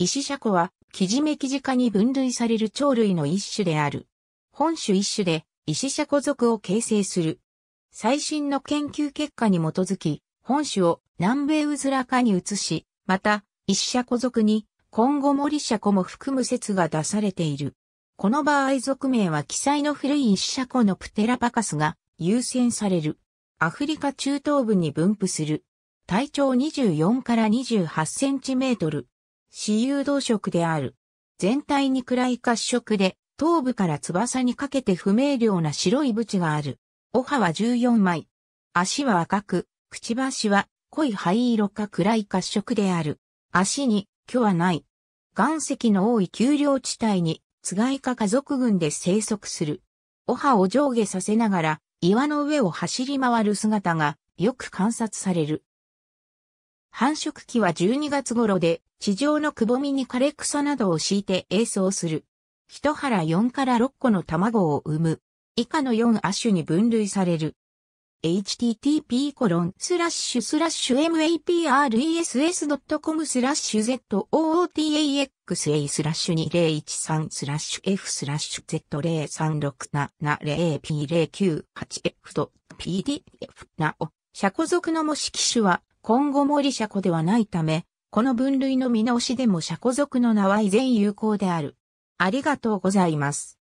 石車庫は、キジメキジ科に分類される鳥類の一種である。本種一種で、石車庫属を形成する。最新の研究結果に基づき、本種を南米ウズラ科に移し、また、石車庫属に、今後森車庫も含む説が出されている。この場合属名は記載の古い石車庫のプテラパカスが優先される。アフリカ中東部に分布する。体長24から28センチメートル。私有動色である。全体に暗い褐色で、頭部から翼にかけて不明瞭な白い縁がある。お歯は14枚。足は赤く、くちばしは濃い灰色か暗い褐色である。足に巨はない。岩石の多い丘陵地帯に、つがいか家族群で生息する。お歯を上下させながら、岩の上を走り回る姿がよく観察される。繁殖期は12月頃で、地上のくぼみに枯れ草などを敷いて栄巣する。一腹4から6個の卵を産む。以下の4亜種に分類される。http コロンスラッシュスラッシュ mapres.com s スラッシュ zootaxa スラッシュ2013スラッシュ f スラッシュ z036770p098f.pdf なお、車庫属の模式種は今後森ャコではないため、この分類の見直しでも車庫族の名は依然有効である。ありがとうございます。